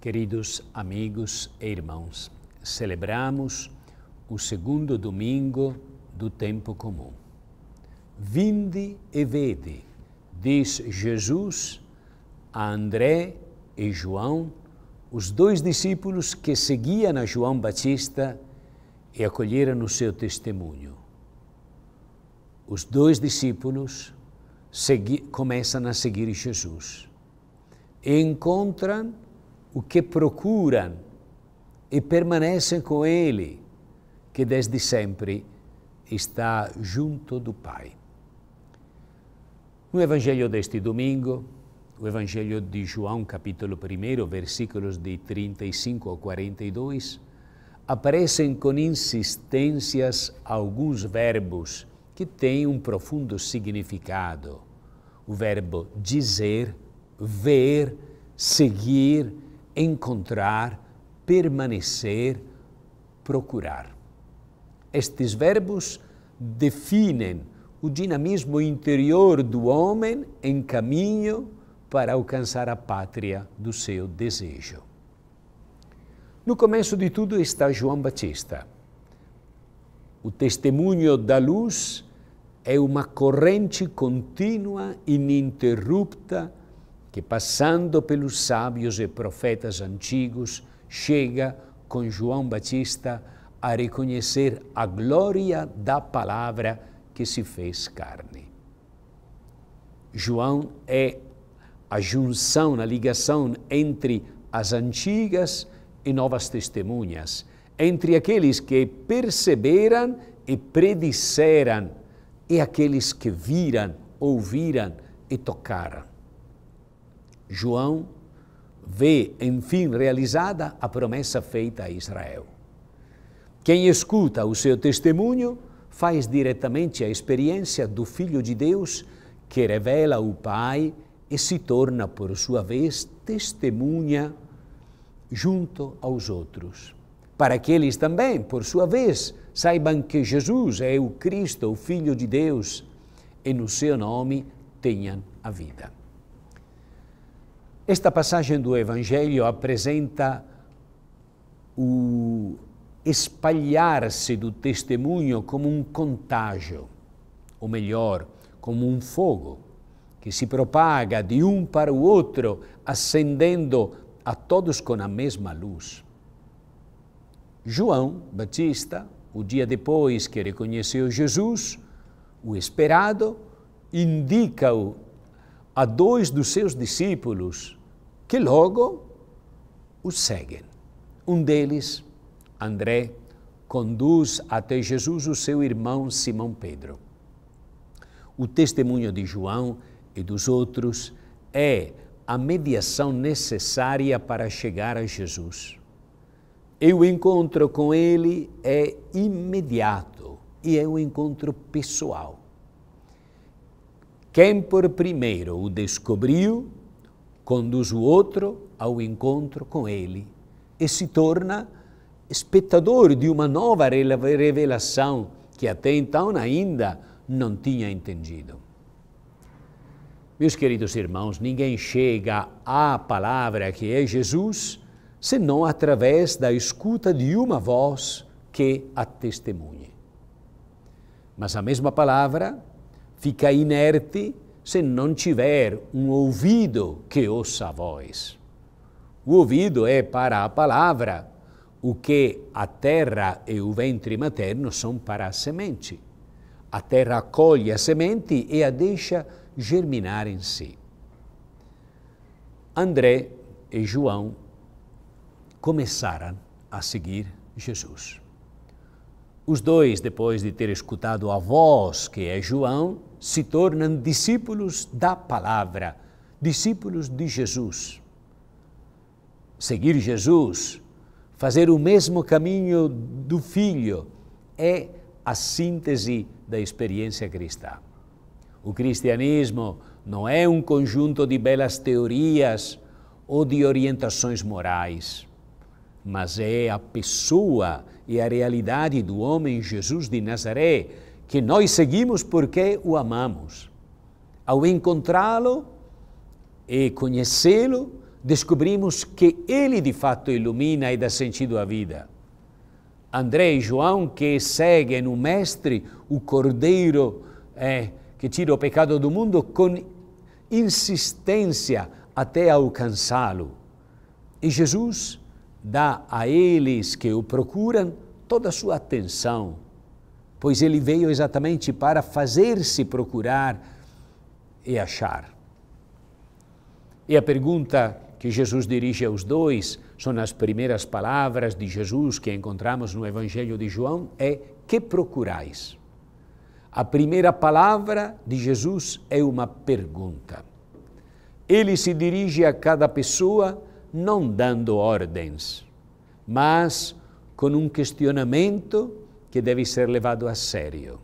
Queridos amigos e irmãos, celebramos o segundo domingo do tempo comum. Vinde e vede, diz Jesus a André e João, os dois discípulos que seguiam a João Batista e acolheram o seu testemunho. Os dois discípulos começam a seguir Jesus e encontram o que procuram e permanecem com Ele, que desde sempre está junto do Pai. No Evangelho deste domingo, o Evangelho de João, capítulo 1, versículos de 35 a 42, aparecem com insistências alguns verbos que têm um profundo significado. O verbo dizer, ver, seguir, encontrar, permanecer, procurar. Estes verbos definem o dinamismo interior do homem em caminho para alcançar a pátria do seu desejo. No começo de tudo está João Batista. O testemunho da luz é uma corrente contínua, ininterrupta que passando pelos sábios e profetas antigos, chega com João Batista a reconhecer a glória da palavra que se fez carne. João é a junção, a ligação entre as antigas e novas testemunhas, entre aqueles que perceberam e predisseram e aqueles que viram, ouviram e tocaram. João vê, enfim, realizada a promessa feita a Israel. Quem escuta o seu testemunho faz diretamente a experiência do Filho de Deus que revela o Pai e se torna, por sua vez, testemunha junto aos outros. Para que eles também, por sua vez, saibam que Jesus é o Cristo, o Filho de Deus, e no seu nome tenham a vida. Esta passagem do Evangelho apresenta o espalhar-se do testemunho como um contágio, ou melhor, como um fogo que se propaga de um para o outro, acendendo a todos com a mesma luz. João Batista, o dia depois que reconheceu Jesus, o esperado, indica-o a dois dos seus discípulos que logo o seguem. Um deles, André, conduz até Jesus o seu irmão Simão Pedro. O testemunho de João e dos outros é a mediação necessária para chegar a Jesus. E o encontro com Ele é imediato e é um encontro pessoal. Quem por primeiro o descobriu conduz o outro ao encontro com ele e se torna espectador de uma nova revelação que até então ainda não tinha entendido. Meus queridos irmãos, ninguém chega à palavra que é Jesus senão através da escuta de uma voz que a testemunhe. Mas a mesma palavra fica inerte se não tiver um ouvido que ouça a voz. O ouvido é para a palavra, o que a terra e o ventre materno são para a semente. A terra colhe a semente e a deixa germinar em si. André e João começaram a seguir Jesus. Os dois, depois de ter escutado a voz que é João, se tornam discípulos da palavra, discípulos de Jesus. Seguir Jesus, fazer o mesmo caminho do Filho, é a síntese da experiência cristã. O cristianismo não é um conjunto de belas teorias ou de orientações morais mas é a pessoa e a realidade do homem Jesus de Nazaré que nós seguimos porque o amamos. Ao encontrá-lo e conhecê-lo, descobrimos que ele de fato ilumina e dá sentido à vida. André e João que seguem o Mestre, o Cordeiro é, que tira o pecado do mundo, com insistência até alcançá-lo. E Jesus dá a eles que o procuram toda a sua atenção, pois ele veio exatamente para fazer-se procurar e achar. E a pergunta que Jesus dirige aos dois são as primeiras palavras de Jesus que encontramos no Evangelho de João: é que procurais? A primeira palavra de Jesus é uma pergunta. Ele se dirige a cada pessoa não dando ordens, mas com um questionamento que deve ser levado a sério.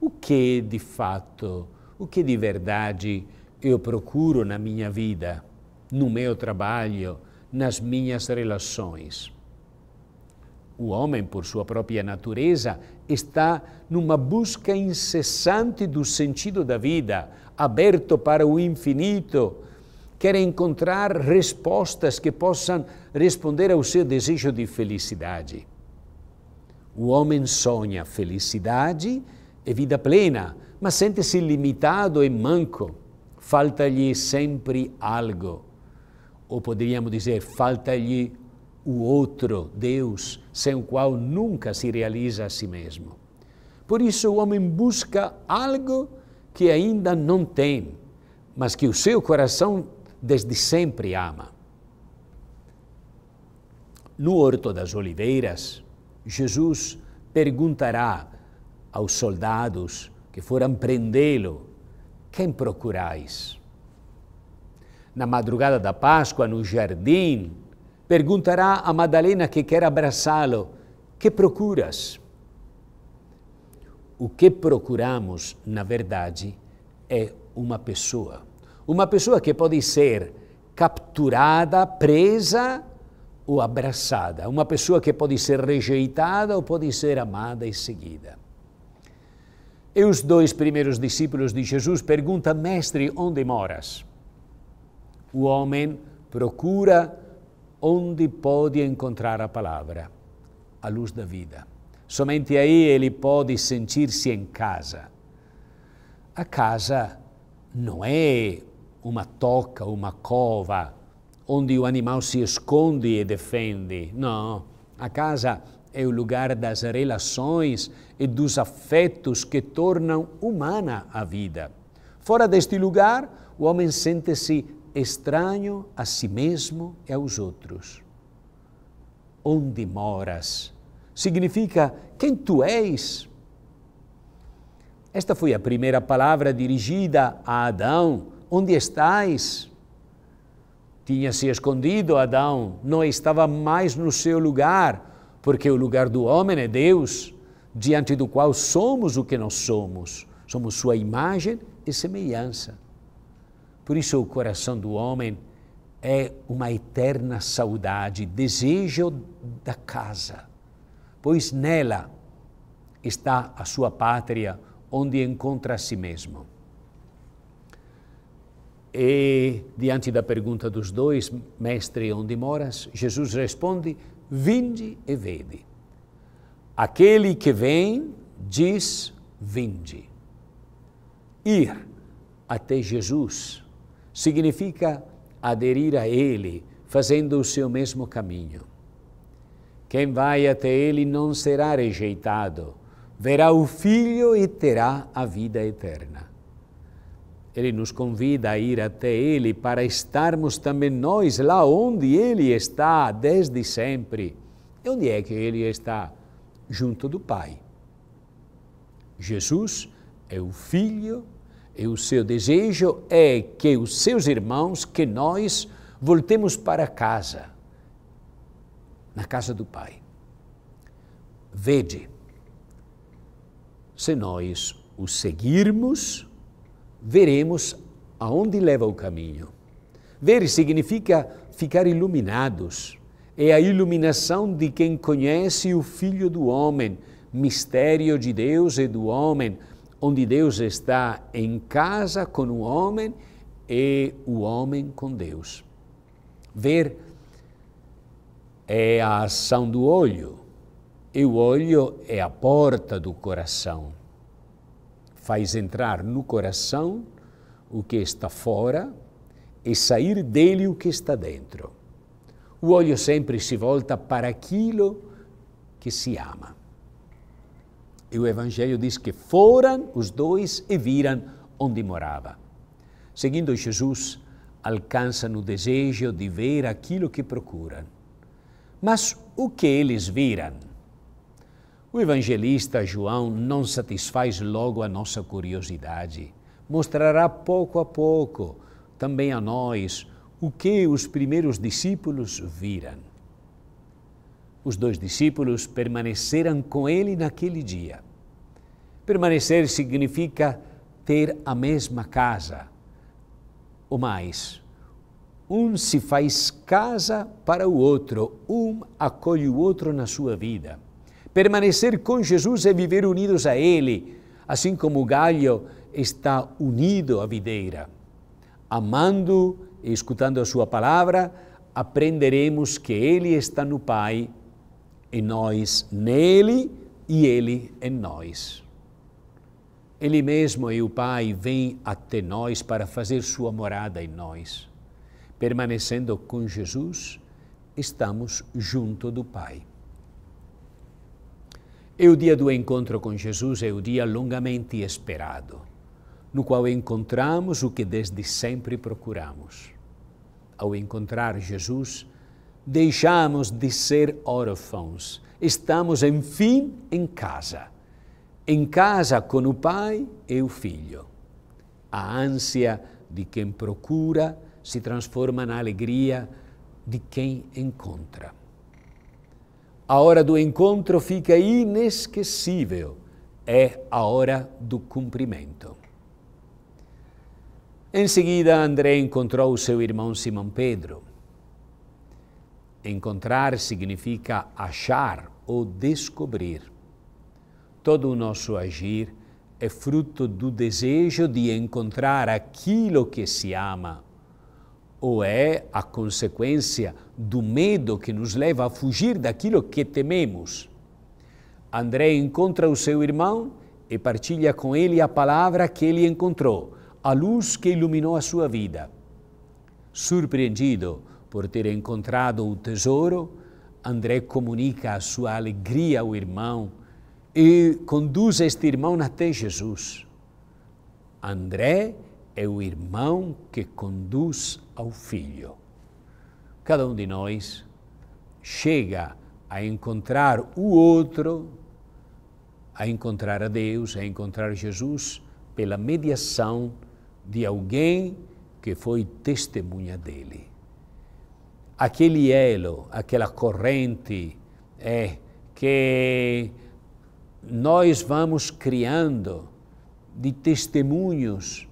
O que de fato, o que de verdade eu procuro na minha vida, no meu trabalho, nas minhas relações? O homem, por sua própria natureza, está numa busca incessante do sentido da vida, aberto para o infinito, quer encontrar respostas que possam responder ao seu desejo de felicidade. O homem sonha felicidade e vida plena, mas sente-se limitado e manco. Falta-lhe sempre algo. Ou poderíamos dizer, falta-lhe o outro, Deus, sem o qual nunca se realiza a si mesmo. Por isso, o homem busca algo que ainda não tem, mas que o seu coração desde sempre ama. No Horto das Oliveiras, Jesus perguntará aos soldados que foram prendê-lo: Quem procurais? Na madrugada da Páscoa, no jardim, perguntará a Madalena que quer abraçá-lo: Que procuras? O que procuramos, na verdade, é uma pessoa uma pessoa que pode ser capturada, presa ou abraçada. Uma pessoa que pode ser rejeitada ou pode ser amada e seguida. E os dois primeiros discípulos de Jesus perguntam, Mestre, onde moras? O homem procura onde pode encontrar a palavra, a luz da vida. Somente aí ele pode sentir-se em casa. A casa não é uma toca, uma cova, onde o animal se esconde e defende. Não. A casa é o lugar das relações e dos afetos que tornam humana a vida. Fora deste lugar, o homem sente-se estranho a si mesmo e aos outros. Onde moras? Significa quem tu és. Esta foi a primeira palavra dirigida a Adão Onde estais? Tinha-se escondido Adão, não estava mais no seu lugar, porque o lugar do homem é Deus, diante do qual somos o que nós somos. Somos sua imagem e semelhança. Por isso, o coração do homem é uma eterna saudade, desejo da casa, pois nela está a sua pátria, onde encontra a si mesmo. E diante da pergunta dos dois, mestre, onde moras? Jesus responde: Vinde e vede. Aquele que vem diz: Vinde. Ir até Jesus significa aderir a Ele, fazendo o seu mesmo caminho. Quem vai até Ele não será rejeitado, verá o Filho e terá a vida eterna. Ele nos convida a ir até Ele para estarmos também nós lá onde Ele está desde sempre. E onde é que Ele está? Junto do Pai. Jesus é o Filho e o seu desejo é que os seus irmãos, que nós, voltemos para casa, na casa do Pai. Vede, se nós o seguirmos, veremos aonde leva o caminho. Ver significa ficar iluminados. É a iluminação de quem conhece o Filho do Homem, mistério de Deus e do homem, onde Deus está em casa com o homem e o homem com Deus. Ver é a ação do olho, e o olho é a porta do coração faz entrar no coração o que está fora e sair dele o que está dentro. O olho sempre se volta para aquilo que se ama. E o Evangelho diz que foram os dois e viram onde morava. Seguindo Jesus, alcançam o desejo de ver aquilo que procuram. Mas o que eles viram? O evangelista João não satisfaz logo a nossa curiosidade. Mostrará pouco a pouco também a nós o que os primeiros discípulos viram. Os dois discípulos permaneceram com ele naquele dia. Permanecer significa ter a mesma casa. Ou mais, um se faz casa para o outro, um acolhe o outro na sua vida. Permanecer com Jesus é viver unidos a Ele, assim como o galho está unido à videira. Amando e escutando a Sua palavra, aprenderemos que Ele está no Pai e nós nele e Ele em nós. Ele mesmo e o Pai vêm até nós para fazer sua morada em nós. Permanecendo com Jesus, estamos junto do Pai. E é o dia do encontro com Jesus é o dia longamente esperado, no qual encontramos o que desde sempre procuramos. Ao encontrar Jesus, deixamos de ser órfãos, estamos enfim em casa, em casa com o Pai e o Filho. A ânsia de quem procura se transforma na alegria de quem encontra. A hora do encontro fica inesquecível. É a hora do cumprimento. Em seguida, André encontrou o seu irmão Simão Pedro. Encontrar significa achar ou descobrir. Todo o nosso agir é fruto do desejo de encontrar aquilo que se ama ou é a consequência do medo que nos leva a fugir daquilo que tememos. André encontra o seu irmão e partilha com ele a palavra que ele encontrou, a luz que iluminou a sua vida. Surpreendido por ter encontrado o tesouro, André comunica a sua alegria ao irmão e conduz este irmão até Jesus. André é o irmão que conduz ao filho. Cada um de nós chega a encontrar o outro, a encontrar a Deus, a encontrar Jesus pela mediação de alguém que foi testemunha dele. Aquele elo, aquela corrente é que nós vamos criando de testemunhos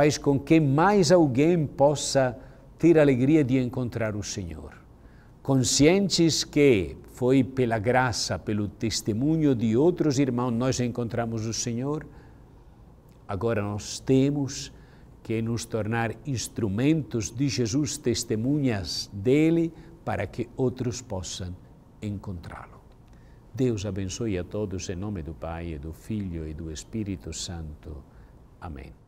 faz com que mais alguém possa ter a alegria de encontrar o Senhor. Conscientes que foi pela graça, pelo testemunho de outros irmãos, nós encontramos o Senhor, agora nós temos que nos tornar instrumentos de Jesus, testemunhas dele, para que outros possam encontrá-lo. Deus abençoe a todos em nome do Pai, e do Filho e do Espírito Santo. Amém.